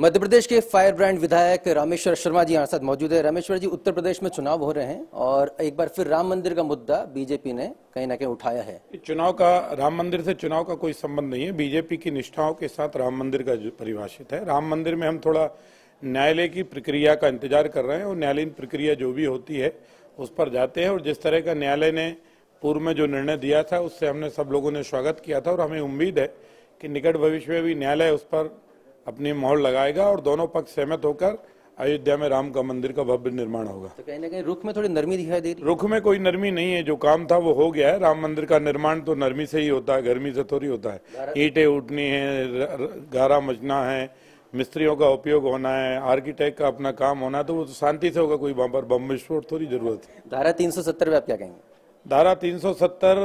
मध्य प्रदेश के fire brand विधायक रामेश्वर शर्मा जी हमारे साथ मौजूद है रामेश्वर जी उत्तर प्रदेश में चुनाव हो रहे हैं और एक बार फिर राम मंदिर का मुद्दा बीजेपी ने कहीं ना कहीं उठाया है चुनाव का राम मंदिर से चुनाव का कोई संबंध नहीं है बीजेपी की निष्ठाओं के साथ राम मंदिर का परिभाषित है राम मंदिर में हम थोड़ा न्यायालय की प्रक्रिया का इंतजार कर रहे हैं और न्यायालयीन प्रक्रिया जो भी होती है उस पर जाते हैं और जिस तरह का न्यायालय ने पूर्व में जो निर्णय दिया था उससे हमने सब लोगों ने स्वागत किया था और हमें उम्मीद है कि निकट भविष्य में भी न्यायालय उस पर अपनी मोहर लगाएगा और दोनों पक्ष सहमत होकर अयोध्या में राम का मंदिर का भव्य निर्माण होगा तो कहीं ना कहीं रुख में थोड़ी नरमी दिखाई दे रही रुख में कोई नरमी नहीं है जो काम था वो हो गया है राम मंदिर का निर्माण तो नरमी से ही होता है गर्मी से थोड़ी होता है ईटे उठनी है गारा मचना है मिस्त्रियों का उपयोग होना है आर्किटेक्ट का अपना काम होना है तो वो तो शांति से होगा कोई वहाँ पर बम विस्फोट थोड़ी जरूरत है धारा तीन सौ सत्तर में आप क्या कहेंगे धारा तीन सौ सत्तर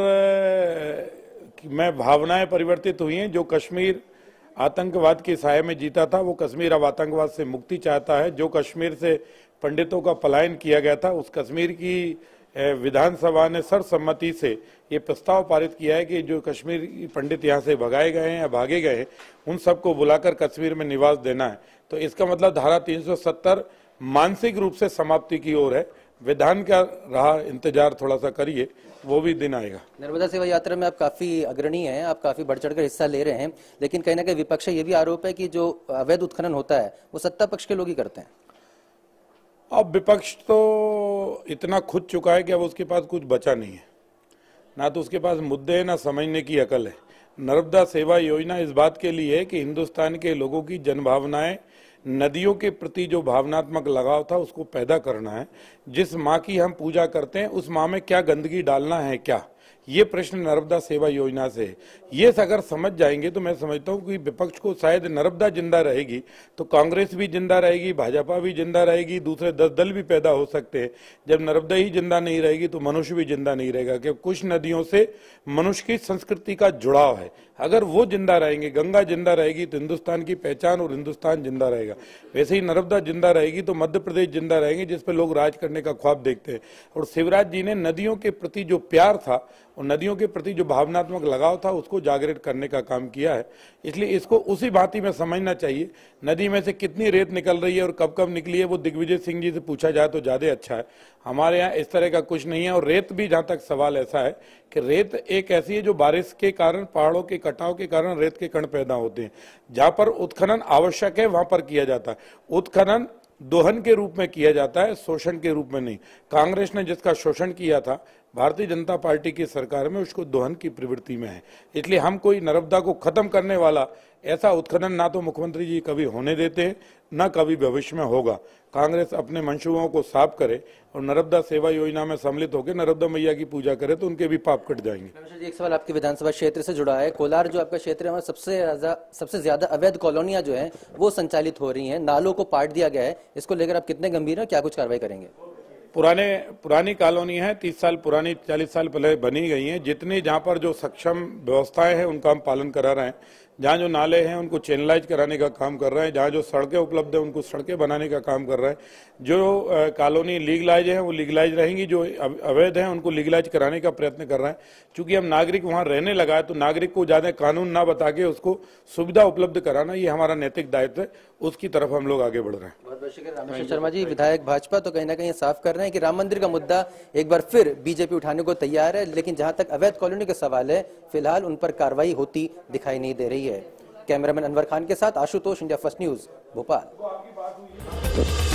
में भावनाएं परिवर्तित हुई हैं जो कश्मीर आतंकवाद के सहाय में जीता था वो कश्मीर अब आतंकवाद से मुक्ति चाहता है जो कश्मीर से पंडितों का पलायन किया गया था उस कश्मीर की विधानसभा ने सर्वसम्मति से ये प्रस्ताव पारित किया है कि जो कश्मीर पंडित यहाँ से भगाए गए हैं या भागे गए हैं उन सबको बुलाकर कश्मीर में निवास देना है तो इसका मतलब धारा 370 मानसिक रूप से समाप्ति की ओर है विधान का रहा इंतजार थोड़ा सा करिए वो भी दिन आएगा नर्मदा सेवा यात्रा में आप काफी अग्रणी हैं आप काफी बढ़ चढ़ कर हिस्सा ले रहे हैं लेकिन कहीं ना कहीं विपक्ष ये भी आरोप है कि जो अवैध उत्खनन होता है वो सत्ता पक्ष के लोग ही करते हैं अब विपक्ष तो इतना खुद चुका है कि अब उसके पास कुछ बचा नहीं है ना तो उसके पास मुद्दे है ना समझने की अकल है नर्मदा सेवा योजना इस बात के लिए है कि हिंदुस्तान के लोगों की जनभावनाएं नदियों के प्रति जो भावनात्मक लगाव था उसको पैदा करना है जिस माँ की हम पूजा करते हैं उस माँ में क्या गंदगी डालना है क्या ये प्रश्न नर्मदा सेवा योजना से ये अगर समझ जाएंगे तो मैं समझता हूँ कि विपक्ष को शायद नर्मदा जिंदा रहेगी तो कांग्रेस भी जिंदा रहेगी भाजपा भी जिंदा रहेगी दूसरे दस दल भी पैदा हो सकते हैं जब नर्मदा ही जिंदा नहीं रहेगी तो मनुष्य भी जिंदा नहीं रहेगा क्योंकि कुछ नदियों से मनुष्य की संस्कृति का जुड़ाव है अगर वो जिंदा रहेंगे गंगा जिंदा रहेगी तो हिंदुस्तान की पहचान और हिंदुस्तान जिंदा रहेगा वैसे ही नर्मदा जिंदा रहेगी तो मध्य प्रदेश जिंदा रहेंगे जिसपे लोग राज करने का ख्वाब देखते हैं और शिवराज जी ने नदियों के प्रति जो प्यार था और नदियों के प्रति जो भावनात्मक लगाव था उसको जागृत करने का काम किया है इसलिए इसको उसी भांति में समझना चाहिए नदी में से कितनी रेत निकल रही है और कब कब निकली है वो दिग्विजय सिंह जी से पूछा जाए तो ज़्यादा अच्छा है हमारे यहाँ इस तरह का कुछ नहीं है और रेत भी जहाँ तक सवाल ऐसा है कि रेत एक ऐसी है जो बारिश के कारण पहाड़ों के कटाव के कारण रेत के कण पैदा होते हैं जहाँ पर उत्खनन आवश्यक है वहाँ पर किया जाता है उत्खनन दोहन के रूप में किया जाता है शोषण के रूप में नहीं कांग्रेस ने जिसका शोषण किया था भारतीय जनता पार्टी की सरकार में उसको दोहन की प्रवृत्ति में है इसलिए हम कोई नर्मदा को खत्म करने वाला ऐसा उत्खनन ना तो मुख्यमंत्री जी कभी होने देते हैं न कभी भविष्य में होगा कांग्रेस अपने मंशूबों को साफ करे और नर्मदा सेवा योजना में सम्मिलित होकर नर्मदा मैया की पूजा करे तो उनके भी पाप कट जाएंगे जी एक सवाल आपके विधानसभा क्षेत्र से जुड़ा है कोलार जो आपका क्षेत्र है सबसे सबसे ज्यादा अवैध कॉलोनियां जो है वो संचालित हो रही है नालों को पाट दिया गया है इसको लेकर आप कितने गंभीर है क्या कुछ कार्रवाई करेंगे पुराने पुरानी कॉलोनी है तीस साल पुरानी चालीस साल पहले बनी गई हैं जितनी जहाँ पर जो सक्षम व्यवस्थाएं हैं उनका हम पालन करा रहे हैं जहाँ जो नाले हैं उनको चैनलाइज कराने का काम कर रहे हैं जहाँ जो सड़कें उपलब्ध हैं उनको सड़कें बनाने का काम कर रहे हैं जो कॉलोनी लीगलाइज हैं वो लीगलाइज रहेंगी जो अवैध हैं उनको लीगलाइज कराने का प्रयत्न कर रहा है चूंकि हम नागरिक वहाँ रहने लगा है तो नागरिक को ज़्यादा कानून ना बता के उसको सुविधा उपलब्ध कराना ये हमारा नैतिक दायित्व है उसकी तरफ हम लोग आगे बढ़ रहे हैं बहुत बहुत शर्मा जी विधायक भाजपा तो कहीं ना कहीं साफ कर रहे हैं कि राम मंदिर का मुद्दा एक बार फिर बीजेपी उठाने को तैयार है लेकिन जहाँ तक अवैध कॉलोनी का सवाल है फिलहाल उन पर कार्रवाई होती दिखाई नहीं दे रही रही है कैमरामैन अनवर खान के साथ Ashutosh India first news Bhopal